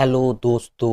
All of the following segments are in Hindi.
हेलो दोस्तों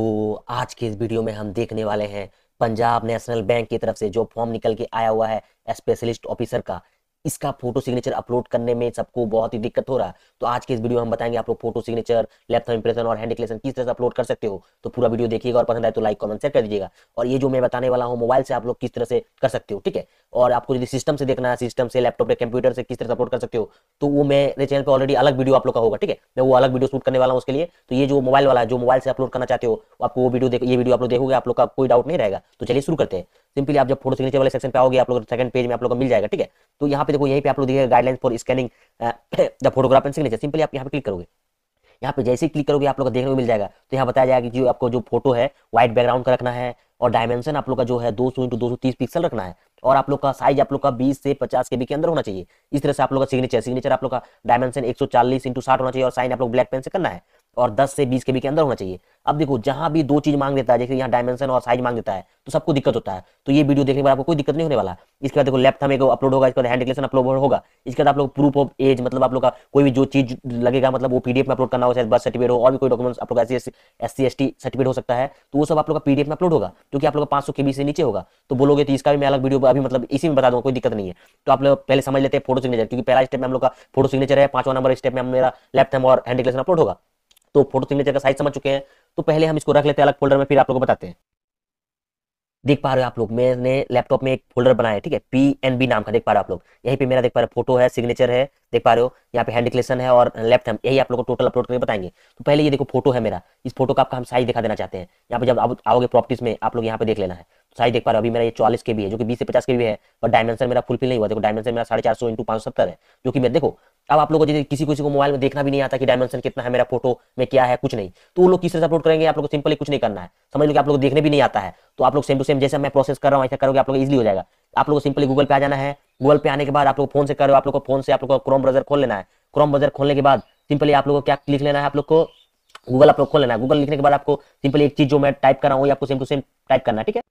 आज के इस वीडियो में हम देखने वाले हैं पंजाब नेशनल बैंक की तरफ से जो फॉर्म निकल के आया हुआ है स्पेशलिस्ट ऑफिसर का इसका फोटो सिग्नेचर अपलोड करने में सबको बहुत ही दिक्कत हो रहा है तो आज के इस वीडियो हम बताएंगे आप लोग फोटो सिग्नेचर लैपटॉप इंप्रेशन और हैंड डिक्लेशन किस तरह से अपलोड कर सकते हो तो पूरा वीडियो देखिएगा और पसंद आए तो लाइक कमेंट शेयर कर दीजिएगा और ये जो मैं बताने वाला हूँ मोबाइल से आप लोग किस तरह से कर सकते हो ठीक है और आपको यदि सिस्टम से देखना है सिस्टम से लैपटॉप या कंप्यूटर से किस तरह से अपलोड कर सकते हो तो वो मेरे चैनल पर ऑलरेडी अलग वीडियो आप लोग का होगा ठीक है मैं वो अलग वीडियो शूट करने वाला हूँ उसके लिए तो ये जो मोबाइल वाला जो मोबाइल से अपलोड करना चाहते हो आपको वो वीडियो ये वीडियो आप लोग देखोगे आप लोग का कोई डाउट नहीं रहेगा तो चलिए शुरू करते हैं सिंपली आप जब फोटो सिग्नेचर वाले सेक्शन पे आओगे आप लोग सेकंड पेज में आप लोग को मिल जाएगा ठीक है तो यहाँ पे देखो यहीं पे आप लोग देखिए guideline for scanning the photograph and signature simply आप यहाँ पे क्लिक करोगे यहाँ पे जैसे ही क्लिक करोगे आप लोग को देखने को मिल जाएगा तो यहाँ बताया जाएगा कि जो आपको जो फोटो है व्हाइट बैकग्राउंड का रखना है और डायमेंशन आप लोग का जो है दो सौ इंटू दो सौ तीस पिक्सल रखना है और आप लोग का साइज आप लोग का 20 से 50 के बी के अंदर होना चाहिए इस तरह से आप लोग का सिग्नेचर सिग्नेचर आप लोग का डायमेंशन 140 सौ चालीस इंटू साठ होना चाहिए और साइन आप लोग ब्लैक पेन से करना है और 10 से 20 के बी के अंदर होना चाहिए अब देखो जहां भी दो चीज मांग देता है जैसे यहाँ डायमेंशन और साइज मांग देता है तो सबको दिक्कत होता है तो ये वीडियो देखने पर आपको कोई दिक्कत नहीं होने वाला इसके बाद देखो लेफ्ट हमें अपलोड होगा इसके बाद हैंड डिक्लेन अपलोड होगा इसके बाद आप लोग प्रूफ ऑफ एज मतलब आप लोग का कोई भी जो चीज लगेगा मतलब वो पीडीएफ में अपलोड करना हो चाहे बर्थ सर्टिफिकेट हो और भी कोई डॉक्यूमेंट आप लोग S C S T certificate हो सकता है तो वो सब आप लोग का पीडीएफ में अपलोड होगा क्योंकि आप लोग पांच सौ के बी से नीचे होगा तो बोलोगे तो इसका भी मैं अलग वीडियो अभी मतलब इसी में बता दूंगा कोई दिक्कत नहीं है तो आप लोग पहले समझ लेते हैं फोटो सिग्नेचर क्योंकि पहला स्टेप में हम लोग का फोटो सिग्नेचर है पांचवा नंबर स्टेप में मेरा लेफ्ट हम और हैंड डिक्लेन अपलोड होगा तो फोटो सिग्नेचर का साइज समझ चुके हैं तो पहले हम इसको रख लेते हैं अलग फोल्डर में फिर आप लोग को बताते हैं देख पा रहे हो आप लोग मैंने लैपटॉप में एक फोल्डर बनाया है ठीक है पी एन बी नाम का देख पा रहे हो आप लोग यहीं पे मेरा देख पा रहे हो फोटो है सिग्नेचर है देख पा रहे हो यहाँ पे हैंड डिक्लेशन है और लेफ्ट हम यही आप लोग को टोटल अपलोड करके बताएंगे तो पहले ये देखो फोटो है मेरा इस फोटो का आपका हम साइज दिखा देना चाहते हैं यहाँ पे जब आप आओगे प्रॉपर्टीज में आप लोग यहाँ पे देख लेना है साइज तो देख पा रहे हो अभी मेरा ये चालीस के भी है जो कि बीस से पचास के भी है और डायमेंशन मेरा फुलफिल नहीं हुआ देखो डायमेंशन मेरा साढ़े चार सौ इंटू पाँच सत्तर है जो कि मैं देखो अब आप लोगों को किसी किसी को मोबाइल में देखना भी नहीं आता कि डायमेंशन कितना है मेरा फोटो में क्या है कुछ नहीं तो वो लोग किस तरह से अपलोड करेंगे आप लोग सिंपली कुछ नहीं करना है समझ लो कि आप लोग देखने भी नहीं आता है तो आप लोग सेम टू सेम जैसे मैं प्रोसेस कर रहा हूँ ऐसा करोगे आप लोग इजी हो जाएगा आप लोग सिंपली गूगल पे आ जाना है गूगल पे आने के बाद आप लोग फोन से करो आप लोग को फोन से आप लोग को क्रोम ब्राउजर खोल लेना है क्रोम ब्राउजर खोलने के बाद सिंपली आप लोग को क्या लिख लेना है आप लोग को गूगल आप लोग खोल लेना है गूगल लिखने के बाद आपको सिंपली एक चीज जो मैं टाइप कर रहा हूँ आपको सेम टू सेम टाइप करना है ठीक है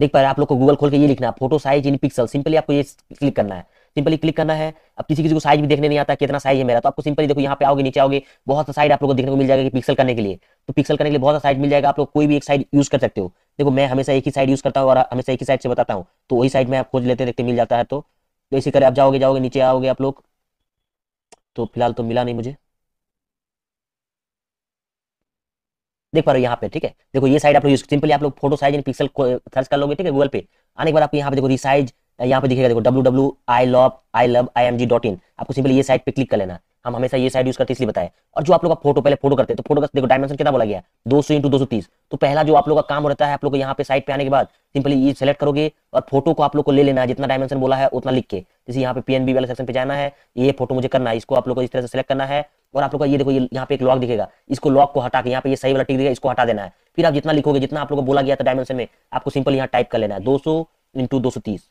देख पा रहे हैं आप लोग को गूगल खोल के ये लिखना है photo size in pixel simply आपको ये क्लिक करना है सिंपली क्लिक करना है अब किसी किसी को साइज भी देखने नहीं आता कितना साइज है मेरा तो आपको सिंपली देखो यहाँ पे आओगे नीचे आओगे बहुत सा साइड आप लोगों को देखने को मिल जाएगा कि पिक्सल करने के लिए तो पिक्सल करने के लिए बहुत सा साइड मिल जाएगा आप लोग कोई भी एक साइड यूज कर सकते हो देखो मैं हमेशा एक ही साइड यूज करता हूँ और हमेशा एक ही साइड से बताता हूँ तो वही साइड में आप खोज लेते देखते मिल जाता है तो, तो इसी करें आप जाओगे जाओगे नीचे आओगे आप लोग तो फिलहाल तो मिला नहीं मुझे देख पा रहे हो यहाँ पे ठीक है देखो ये साइड आप लोग सिंपली आप लोग photo size and pixel search कर लोगे ठीक है गूगल पे आने के बाद आपको यहाँ पे देखो रिसाइज यहाँ पे दिखेगा देखो W W I love I love I M G dot in आपको सिंपली ये साइट पे क्लिक कर लेना हम हमेशा ये साइड यूज करते इसलिए बताया और जो आप लोग का फोटो पहले फोटो करते हैं तो फोटो का देखो डायमेंशन कितना बोला गया दो सौ इंटू दो सौ तीस तो पहला जो आप लोग का काम रहता है आप लोग यहाँ पे साइड पे आने के बाद सिंपली ये सेलेक्ट करोगे और फोटो को आप लोग को ले लेना है जितना डायमेंशन बोला है उतना लिख के जैसे यहाँ पे पीएनबी वाले सेक्शन पे जाना है ये फोटो मुझे करना है इसको आप लोग को इस तरह से सेलेक्ट करना है और आप लोग का ये देखो ये यहाँ पे एक लॉक दिखेगा इसको लॉक को हटा के यहाँ पे ये सही वाला टिक देगा इसको हटा देना है फिर आप जितना लिखोगे जितना आप लोग को बोला गया था डायमेंशन में आपको सिंपल यहाँ टाइप कर लेना है दो सौ इंटू दो सौ तीस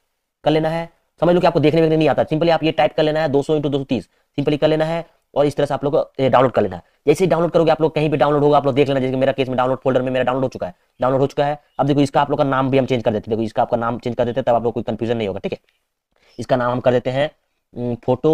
कर लेना है समझ लो कि आपको देखने में नहीं आता सिंपली आप ये टाइप कर लेना है दो सौ इंटू दो सौ तीस सिंपली कर लेना है और इस तरह से आप लोग डाउनलोड कर लेना है जैसे ही डाउनलोड करोगे आप लोग कहीं भी डाउनलोड होगा आप लोग देख लेना जैसे मेरा केस में डाउनलोड फोल्डर में मेरा डाउनलोड हो चुका है डाउनलोड हो चुका है अब देखो इसका आप लोग का नाम भी हम चेंज कर देते हैं देखो इसका आपका नाम चेंज कर देते हैं तब आप लोग कोई कंफ्यूजन नहीं होगा ठीक है इसका नाम हम कर देते हैं फोटो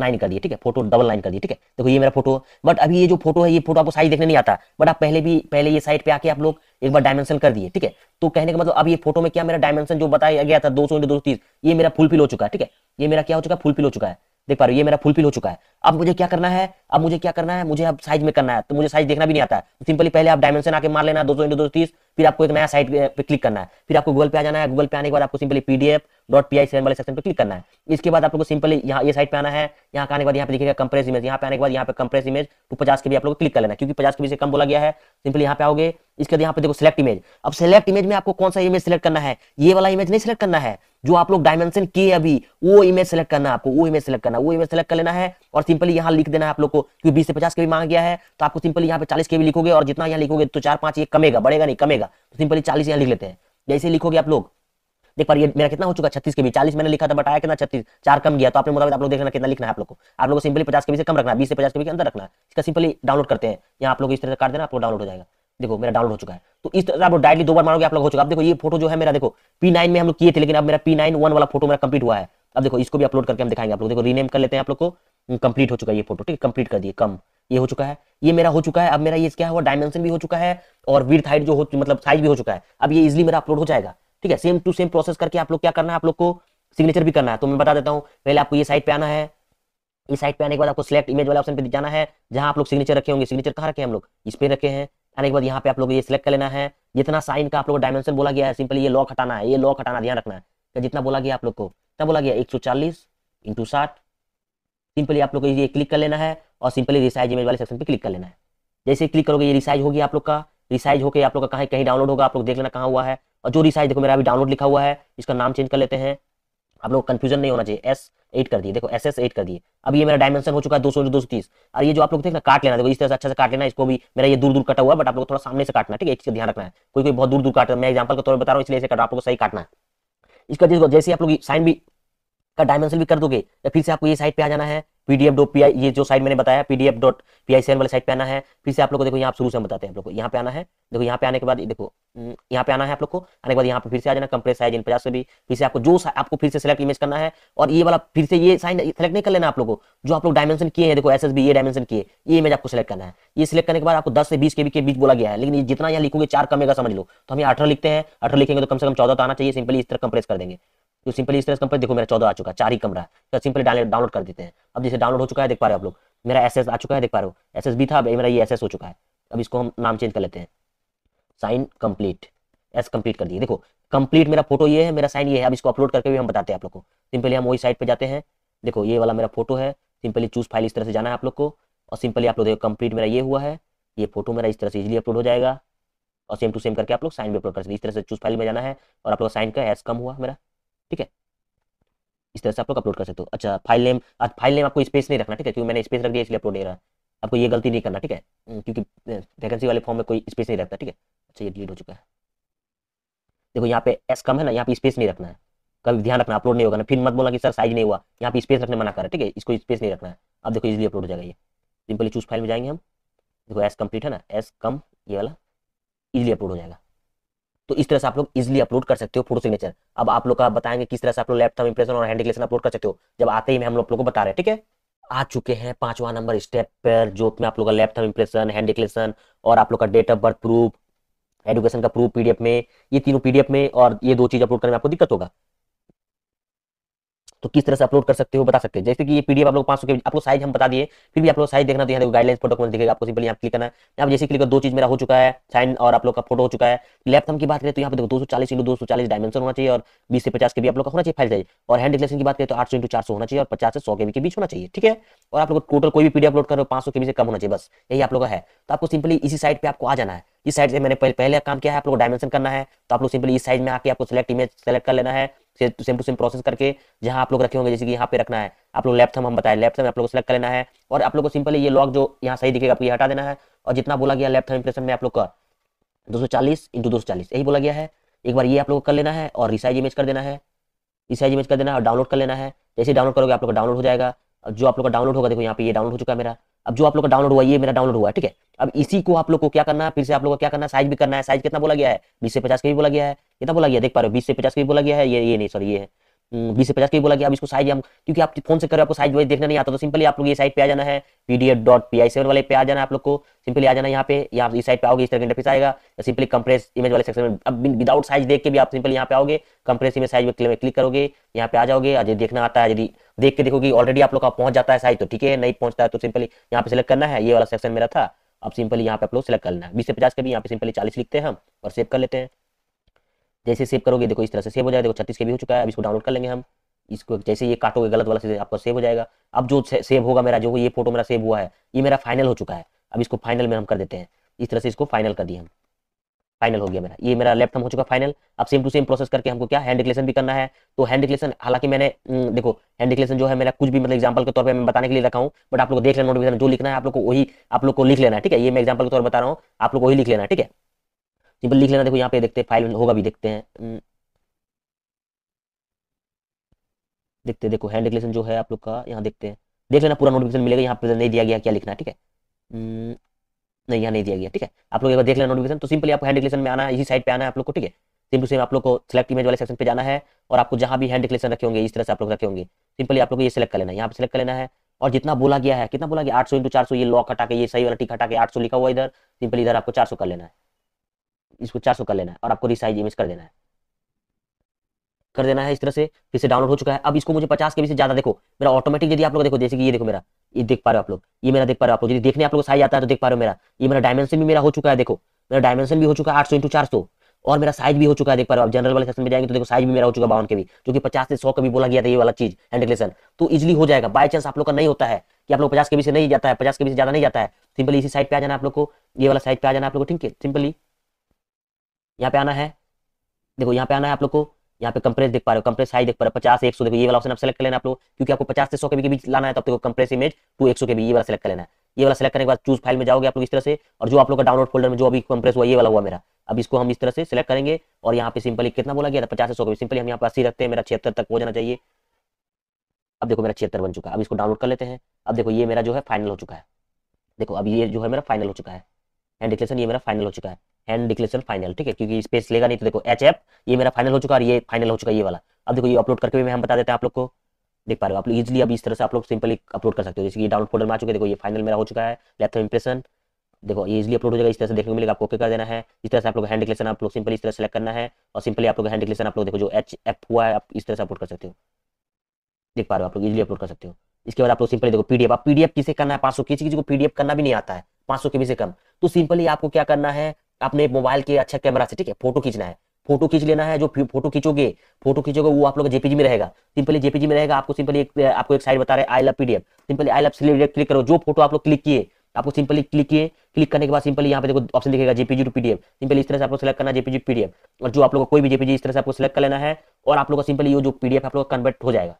लाइन कर दिए ठीक है फोटो डबल लाइन कर दिए ठीक है देखो ये मेरा फोटो बट अभी ये जो फोटो है ये फोटो आपको साइज देखने नहीं आता बट आप पहले भी पहले ये साइड पे आके आप लोग एक बार डायमेंशन कर दिए ठीक है तो कहने का मतलब अब ये फोटो में क्या मेरा डायमेंशन जो बताया गया था दो सौ दो ये मेरा फुलफिल हो चुका है ठीक है ये मेरा क्या हो चुका है फुलफिल हो चुका है देख पा रहे हो ये मेरा फुलफिल हो चुका है अब मुझे क्या करना है अब मुझे क्या करना है मुझे अब साइज में करना है तो मुझे साइज देखना भी नहीं आता है सिंपली पहले आप डायमेंशन आके मार लेना दो सौ दो फिर आपको एक नया साइट पे क्लिक करना है फिर आपको गूगल पे आ जाना है गूगल पे आने के बाद आपको simply PDF dot P I seven वाले सेक्शन पर क्लिक करना है इसके बाद आप लोग को सिंपली यहाँ ये साइड पे आना है यहाँ आने के बाद यहाँ पे दिखेगा कंप्रेस इमेज यहाँ पे आने के बाद यहाँ पे कंप्रेस इमेज टू पचास के भी आप लोग क्लिक कर लेना क्योंकि पचास के भी से कम बोला गया है सिंपली यहाँ पे आओगे इसके बाद यहाँ पे देखो सिलेक्ट इमेज अब सिलेक्ट इमेज में आपको कौन सा इमेज सिलेक्ट करना है ये वाला इमेज नहीं सिलेक्ट करना है जो आप लोग डायमेंशन किए अभी वो इमेज सेलेक्ट करना आपको वो इमेज सेलेक्ट करना वो इमेज सेलेक्ट कर लेना है और सिंपली यहाँ लिख देना है आप लोग को क्योंकि बीस से पचास के भी मांग गया है तो आपको सिंपली यहाँ पे चालीस के भी लिखोगे और जितना यहाँ लिखोगे तो चार पांच ये कमेगा बढ़ेगा नहीं कमेगा तो सिंपली चालीस यहाँ लिख लेते हैं जैसे लिखोगे आप लोग देख पा ये मेरा कितना हो चुका छत्तीस के बीच चालीस मैंने लिखा था बताया कितना छत्तीस चार कम गया तो आपने मुताबिक आप लोग देखना कितना लिखना है आप लोग को आप लोग को सिंपली पचास के बीच से कम रखना बीस से पचास के बीच के अंदर रखना इसका सिंपली डाउनलोड करते हैं यहाँ आप लोग इस तरह से कर देना आप लोग डाउनलोड हो जाएगा देखो मेरा डाउनलोड हो चुका है तो इस तरह आप लोग डायरेक्टली दो बार मारोगे आप लोग हो चुका अब देखो ये फोटो जो है मेरा देखो पी नाइन में हम लोग किए थे लेकिन अब मेरा पी नाइन वन वाला फोटो मेरा कंप्लीट हुआ है अब देखो इसको भी अपलोड करके हम दिखाएंगे आप लोग देखो रीनेम कर लेते हैं आप लोग को कंप्लीट हम्म, हो चुका है ये फोटो ठीक है कंप्लीट कर दिए कम ये हो चुका है ये मेरा हो चुका है अब मेरा ये क्या हुआ डायमेंशन भी हो चुका है और वीर हाइट जो हो मतलब साइज भी हो चुका है अब ये इजिली मेरा अपलोड हो जाएगा ठीक है सेम टू सेम प्रोसेस करके आप लोग क्या करना है आप लोग को सिग्नेचर भी करना है तो मैं बता देता हूँ पहले आपको ये साइट पे आना है इस साइट पे आने के बाद आपको सिलेक्ट इमेज वाले ऑप्शन पे जाना है जहां आप लोग सिग्नेचर रखे होंगे सिग्नेचर कहाँ रखे हम लोग इस पे रखे हैं आने के बाद यहाँ पे आप लोग ये सिलेक्ट कर लेना है जितना साइन का आप लोग डायमेंशन बोला गया है सिंपली ये लॉक हटाना है ये लॉक हटाना ध्यान रखना है जितना बोला गया आप लोग को कितना बोला गया एक सौ चालीस इंटू साठ सिंपली आप लोग को ये क्लिक कर लेना है और सिंपली रिसाइज इमेज वाले सेक्शन पे क्लिक कर लेना है जैसे क्लिक करोगे ये रिसाइज होगी आप लोग का रिसाइज होकर आप लोग का कहीं कहीं डाउनलोड होगा आप लोग देख लेना कहाँ हुआ है और जो रिसाइज देखो मेरा अभी डाउनलोड लिखा हुआ है इसका नाम चेंज कर लेते हैं आप लोग कंफ्यूजन नहीं होना चाहिए एस एट कर दिए देखो एस एस एट कर दिए अब ये मेरा डायमेंशन हो चुका है दो सौ दो सौ तीस और ये जो आप लोग देखना काट लेना देखो इस तरह से अच्छा से काट लेना इसको भी मेरा ये दूर दूर कटा हुआ है बट आप लोग थोड़ा सामने से काटना ठीक है इसका ध्यान रखना है कोई कोई बहुत दूर दूर काटना मैं एग्जाम्पल का तौर पर बता रहा हूँ इसलिए इसे कट आप लोग सही काटना है इसका जिसको जैसे आप लोग साइन भी का डायमेंशन भी कर दोगे तो फिर से आपको ये साइड पे आ जाना है पीडीएफ डॉट पी ये जो साइड मैंने बताया पीडीएफ डॉट पी आई वाले साइड पे आना है फिर से आप लोग को देखो यहाँ शुरू से बताते हैं आप लोग को यहाँ पे आना है देखो यहाँ पे आने के बाद देखो हम्म, यहाँ पे आना है आप लोग को आने के बाद यहाँ पे फिर से आ जाना कंप्रेस साइज इन पचास से भी फिर से आपको जो आपको फिर से सिलेक्ट इमेज करना है और ये वाला फिर से ये साइन सेलेक्ट नहीं कर लेना आप लोग को जो आप लोग डायमेंशन किए हैं देखो एस ये डायमेंशन किए ये इमेज आपको सिलेक्ट करना है ये सिलेक्ट करने के बाद आपको दस से बीस के बी के बीच बोला गया है लेकिन जितना यहाँ लिखोगे चार कमेगा समझ लो तो हम अठारह लिखते हैं अठारह लिखेंगे तो कम से कम चौदह तो आना चाहिए सिंपली इस तरह कंप्रेस कर देंगे तो सिंपली इस तरह कंप्रेस देखो मेरा चौदह आ चुका चार ही कमरा है तो सिंपली डाउनलोड कर देते हैं अब जैसे डाउनलोड हो चुका है देख पा रहे हो आप लोग मेरा एस आ चुका है देख पा रहे हो एस था मेरा ये एस हो चुका है अब इसको हम नाम चेंज कर लेते हैं साइन कंप्लीट एस कंप्लीट कर दिए देखो कंप्लीट मेरा फोटो ये है मेरा साइन ये है अब इसको अपलोड करके भी हम बताते हैं आप लोग को सिंपली हम वही साइट पे जाते हैं देखो ये वाला मेरा फोटो है सिंपली चूज फाइल इस तरह से जाना है आप लोग को और सिंपली आप लोग देखो कंप्लीट मेरा ये हुआ है ये फोटो मेरा इस तरह से इजिली अपलोड हो जाएगा और सेम टू सेम करके आप लोग साइन भी अपलोड कर सकते इस तरह से चूज फाइल में जाना है और आप लोग साइन का एस कम हुआ मेरा ठीक है इस तरह से आप लोग अपलोड कर सकते हो अच्छा फाइल नेम आज फाइल नेम आपको स्पेस नहीं रखना ठीक है क्योंकि मैंने स्पेस रख दिया इसलिए अपलोड नहीं रहा आपको ये गलती नहीं करना ठीक है हम्म, क्योंकि वैकेंसी वाले फॉर्म में कोई स्पेस नहीं रहता ठीक है अच्छा ये डिलीट हो चुका है देखो यहाँ पे एस कम है ना यहाँ पे स्पेस नहीं रखना है कभी ध्यान रखना अपलोड नहीं होगा ना फिर मत बोला कि सर साइज नहीं हुआ यहाँ पे स्पेस रखने मना कर रहा है ठीक है इसको स्पेस नहीं रखना है अब देखो इजिली अपलोड हो जाएगा ये सिंपली चूज फाइल में जाएंगे हम देखो एस कम्प्लीट है ना एस कम ये वाला इजिली अपलोड हो जाएगा तो इस तरह से आप लोग इजिली अपलोड कर सकते हो फोटो सिग्नेचर अब आप लोग का बताएंगे किस तरह से आप लोग लैपटॉप इंप्रेशन और हैंड डिक्लेशन अपलोड कर सकते हो जब आते ही मैं हम लोग को बता रहे हैं ठीक है आ चुके हैं पांचवा नंबर स्टेप पर जो आप लोग का लैपटॉप इंप्रेशन हैंड डिक्लेशन और आप लोग का date of birth proof education का प्रूफ पीडीएफ में ये तीनों पीडीएफ में और ये दो चीज अपलोड करने में आपको दिक्कत होगा तो किस तरह से अपलोड कर सकते हो बता सकते हैं जैसे कि ये पीडीएफ आप लोग पांच सौ के आपको साइज हम बता दिए फिर भी आप लोग साइज देखना तो यहाँ देखो गाइडलाइंस दिखेगा आपको सिंपल यहाँ क्लिक करना है यहाँ जैसे क्लिक कर दो चीज मेरा हो चुका है साइन और आप लोग का फोटो हो चुका है लेफ्ट हम की बात करें तो यहाँ पे देखो दो सौ चालीस इंटू दो सौ चालीस डायमेंशन होना चाहिए और बीस से पचास के भी आप लोग का होना चाहिए फाइल चाहिए और हैंड डिक्लेशन की बात करें तो आठ सौ इंटू चार सौ होना चाहिए और पचास से सौ के के बीच होना चाहिए ठीक है और आप लोग टोटल कोई भी पीडीएफ अपलोड करो पांच सौ के बी से कम होना चाहिए बस यही आप लोग का है तो आपको सिंपली इसी साइड पर आपको आ जाना है इस साइड से मैंने पहले पहले काम किया है आप लोग डायमेंशन करना है तो आप लोग सिंपली इस साइज में आके आपको सेलेक्ट इमेज सेलेक्ट कर लेना है सेम टू सेम प्रोसेस करके जहां आप लोग रखे होंगे जैसे कि यहाँ पे रखना है आप लोग लेफ्ट हम बताए लेफ्ट हम आप लोग सेलेक्ट कर लेना है और आप लोग को सिंपली ये लॉक जो यहाँ सही दिखेगा आपको ये हटा देना है और जितना बोला गया लेफ्ट हम इंप्रेशन में आप लोग का दो सौ चालीस इंटू दो सौ चालीस यही बोला गया है एक बार ये आप लोग कर लेना है और रिसाइज इमेज कर देना है रिसाइज इमेज कर देना है और डाउनलोड कर लेना है जैसे डाउनलोड करोगे आप लोग का डाउनलोड हो जाएगा जो आप लोग का डाउनलोड होगा देखो यहाँ पे ये डाउनलोड हो चुका है मेरा अब जो आप लोग का डाउनलोड हुआ ये मेरा डाउनलोड हुआ ठीक है अब इसी को आप लोग को क्या करना है फिर से आप लोग को क्या करना है साइज भी करना है साइज कितना बोला गया है बीस से पचास का भी बोला गया है कितना बोला गया देख पा रहे हो बीस से पचास का भी बोला गया है ये ये नहीं सॉरी ये है हम्म, बीस से पचास के बोला कि आप इसको साइज हम क्योंकि आप फोन से करो आपको साइज वाइज देखना नहीं आता तो सिंपली आप लोग ये साइड पे आ जाना है PDF dot P I seven वाले पे आ जाना आप लोग को सिंपली आ जाना यहाँ पे यहाँ इस साइड पे आओगे इस तरह इंटरफेस आएगा सिंपली कंप्रेस इमेज वाले सेक्शन में अब विदाउट साइज देख के भी आप सिंपली यहाँ पे आओगे कंप्रेस इमेज साइज में क्लिक करोगे यहाँ पे आ जाओगे यदि देखना आता है यदि देख के देखोगे ऑलरेडी आप लोग का पहुंच जाता है साइज तो ठीक है नहीं पहुंचता है तो सिंपली यहाँ पे सिलेक्ट करना है ये वाला सेक्शन मेरा था अब सिंपली यहाँ पे आप लोग सिलेक्ट करना है बीस से पचास के भी यहाँ पे सिंपली चालीस लिखते हैं हम और सेव कर लेते हैं जैसे सेव करोगे देखो इस तरह से सेव हो जाएगा देखो छत्तीस के भी हो चुका है अब इसको डाउनलोड कर लेंगे हम इसको जैसे ये काटोगे गलत वाला से आपका सेव हो जाएगा अब जो सेव होगा मेरा जो ये फोटो मेरा सेव हुआ है ये मेरा फाइनल हो चुका है अब इसको फाइनल में हम कर देते हैं इस तरह से इसको फाइनल कर दिए हम फाइनल हो गया मेरा ये मेरा लेफ्ट हम हो चुका फाइनल अब सेम टू सेम प्रोसेस करके हमको क्या हैंड डिक्लेशन भी करना है तो हैंड डिक्लेशन हालांकि मैंने देखो हैंड डिक्लेशन जो है मेरा कुछ भी मतलब एग्जांपल के तौर पे मैं बताने के लिए रखा हूँ बट आप लोग देख लेना नोटिफिकेशन जो लिखना है आप लोग को वही आप लोग को लिख लेना है ठीक है ये मैं एग्जाम्पल के तौर बता रहा हूँ आप लोग वही लिख लेना ठीक है सिंपल लिख लेना देखो यहाँ पे देखते हैं फाइल होगा भी देखते हैं हम्म। देखते देखो हैंड डिक्लेरेशन जो है आप लोग का यहाँ देखते हैं देख लेना पूरा नोटिफिकेशन मिलेगा यहाँ पे नहीं दिया गया क्या लिखना ठीक है हम्म, नहीं यहाँ नहीं दिया गया ठीक है आप लोग एक बार देख लेना नोटिफिकेशन तो सिंपली आपको हैंड डिक्लेशन में आना है इसी साइड पे आना है आप लोग को ठीक है सिंपल सेम आप लोग को सिलेक्ट इमेज वाले सेक्शन पे जाना है और आपको जहाँ भी हैंड डिक्लेशन रखे होंगे इस तरह से आप लोग रखे होंगे सिंपली आप लोग ये सिलेक्ट कर लेना है यहाँ पर सिलेक्ट कर लेना है और जितना बोला गया है कितना बोला गया आठ सौ इंटू चार सौ ये लॉक हटा के ये सही वाला टिक हटा के आठ सौ लिखा हुआ इधर सिंपली इधर आपको चार सौ कर लेना है इसको चार कर लेना है और आपको रिसाइज इमेज कर देना है कर देना है इस तरह से फिर से डाउनलोड हो चुका है अब इसको मुझे पचास के से ज्यादा देखो मेरा ऑटोमेटिक यदि आप लोग देखो जैसे कि ये देखो मेरा ये देख पा रहे हो आप लोग ये मेरा देख पा रहे हो आप लोग यदि देखने आप लोग साइज आता है तो देख पा रहे हो मेरा ये मेरा डायमेंशन भी मेरा हो चुका है देखो मेरा डायमेंशन भी हो चुका है आठ सौ इंटू चार सौ और मेरा साइज भी हो चुका है देख पा रहे हो आप जनरल वाले सेक्शन में जाएंगे तो देखो साइज भी मेरा हो चुका बावन के भी जो पचास से सौ का भी बोला गया था ये वाला चीज हैंडलेशन तो इजिली हो जाएगा बाय चांस आप लोग का नहीं होता है कि आप लोग पचास के से नहीं जाता है पचास के से ज्यादा नहीं जाता है सिंपली इसी साइड पे आ जाना आप लोग को ये वाला साइड पे आ जाना आप लोग को ठीक है सिंपली यहाँ पे आना है देखो यहाँ पे आना है आप लोग को यहाँ पे कंप्रेस देख पा रहे हो कंप्रेस हाई देख पा रहे हो पचास एक सौ देखो ये वाला ऑप्शन आप सेलेक्ट कर लेना आप लोग क्योंकि आपको पचास से सौ के बीच लाना है तो आप देखो कंप्रेस इमेज टू एक सौ के बीच ये वाला सेलेक्ट कर लेना है ये वाला सेलेक्ट करने के बाद चूज फाइल में जाओगे आप लोग इस तरह से और जो आप लोग का डाउनलोड फोल्डर में जो अभी कंप्रेस हुआ ये वाला हुआ मेरा अब इसको हम इस तरह से सेलेक्ट करेंगे और यहाँ पे सिंपली कितना बोला गया था पचास से सौ के सिंपली हम यहाँ पर अस्सी रखते हैं मेरा छिहत्तर तक हो जाना चाहिए अब देखो मेरा छिहत्तर बन चुका है अब इसको डाउनलोड कर लेते हैं अब देखो ये मेरा जो है फाइनल हो चुका है देखो अब ये जो है मेरा फाइनल हो चुका है एंड डिक्लेशन ये मेरा फाइनल हो चुका है हैंड डिक्लेरेशन फाइनल ठीक है क्योंकि स्पेस लेगा नहीं तो देखो एच एफ ये मेरा फाइनल हो चुका है ये फाइनल हो चुका ये वाला अब देखो ये अपलोड करके भी हम बता देते हैं आप लोग को देख पा रहे हो आप लोग इजिली अब इस तरह से आप लोग सिंपली अपलोड कर सकते हो जैसे कि डाउनलोड फोल्डर में आ चुके देखो ये फाइनल मेरा हो चुका है लेफ्ट इंप्रेशन देखो ये इजिली अपलोड हो जाएगा इस तरह से देखने को मिलेगा आपको क्या कर देना है इस तरह से आप लोग हैंड डिक्लेरेशन आप लोग सिंपली इस तरह सेलेक्ट करना है और सिंपली आप लोग हैंड डिक्लेरेशन आप लोग देखो जो एच एफ हुआ है आप इस तरह से अपलोड कर सकते हो देख पा रहे हो आप लोग इजिली अपलोड कर सकते हो इसके बाद आप लोग सिंपली देखो पीडीएफ आप पीडीएफ किसे करना है पांच सौ किसी किसी को पीडीएफ करना भी नहीं आता है पांच सौ के से कम तो सिंपली आपको क्या करना है आपने मोबाइल के अच्छा कैमरा से ठीक है फोटो खींचना है फोटो खींच लेना है जो फोटो खींचोगे फोटो खींचोगे वो आप लोग जेपीजी में रहेगा सिंपली जेपीजी में रहेगा आपको सिंपली एक आपको एक साइड बता रहे I love PDF simply I love click करो जो फोटो आप लोग क्लिक किए आपको सिंपली क्लिक किए क्लिक करने के बाद सिंपली यहाँ पे देखो ऑप्शन दिखेगा जेपीजी टू पीडीएफ सिंपली इस तरह से आपको सेलेक्ट करना जेपीजी पीडीएफ और जो आप लोग को कोई भी जेपीजी इस तरह से आपको सेलेक्ट कर लेना है और आप लोग का सिंपली ये जो पीडीएफ आप लोग कन्वर्ट हो जाएगा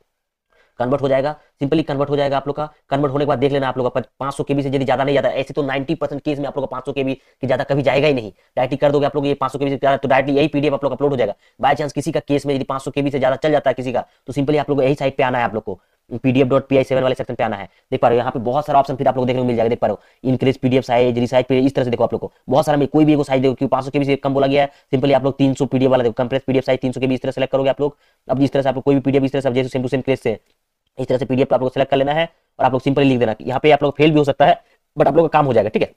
कन्वर्ट हो जाएगा सिंपली कन्वर्ट हो जाएगा आप लोग का कन्वर्ट होने के बाद देख लेना आप लोग का पांच सौ केबी से यदि ज्यादा नहीं जाता ऐसे तो नाइन्टी परसेंट केस में आप लोग का पांच सौ केबी की ज्यादा कभी जाएगा ही नहीं डायरेक्टली कर दोगे आप लोग ये पांच सौ केबी से ज्यादा तो डायरेक्टली यही पीडीएफ आप लोग अपलोड हो जाएगा बाय चांस किसी का केस में यदि पांच सौ केबी से ज्यादा चल जाता है किसी का तो सिंपली आप लोग यही साइड पे आना है आप लोग को PDF dot P I seven वाले सेक्शन पे आना है देख पा रहे हो यहाँ पे बहुत सारा ऑप्शन फिर आप लोग देखने को मिल जाएगा देख पा रहे हो इंक्रीज पीडीएफ साइज साइज इस तरह से देखो आप लोग को बहुत सारा में कोई भी साइज देखो क्योंकि पांच सौ के भी कम बोला गया है सिंपली आप लोग तीन सौ पीडीएफ वाला देखो कंप्रेस पीडीएफ साइज तीन सौ के भी इस तरह सेलेक्ट करोगे आप लोग अब इस तरह से आप कोई भी पीडीएफ इस तरह से जैसे सेम टू सेम क्रेज से इस तरह से पीडीएफ आप लोग सेलेक्ट कर लेना है और आप लोग सिंपली लिख देना यहाँ पे आप लोग फेल भी हो सकता है बट आप लोग का काम हो जाएगा ठीक है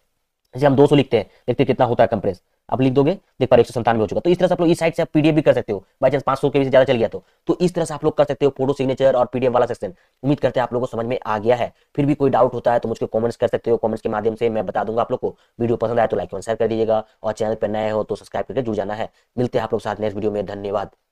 जैसे हम 200 लिखते हैं देखते हैं कितना होता है कंप्रेस आप लिख दोगे देख पा एक सौ हो चुका तो इस तरह से आप लोग इस साइड से आप पीडीएफ भी कर सकते हो बाई चांस पांच सौ के भी ज्यादा चल गया तो तो इस तरह से आप लोग कर सकते हो फोटो सिग्नेचर और पीडीएफ वाला सेक्शन उम्मीद करते हैं आप लोगों को समझ में आ गया है फिर भी कोई डाउट होता है तो मुझे कॉमेंट्स कर सकते हो कमेंट्स के माध्यम से मैं बता दूंगा आप लोग को वीडियो पसंद आए तो लाइक एंड शेयर कर दीजिएगा और चैनल पर नए हो तो सब्सक्राइब करके जुड़ जाना है मिलते हैं आप लोग साथ नेक्स्ट वीडियो में धन्यवाद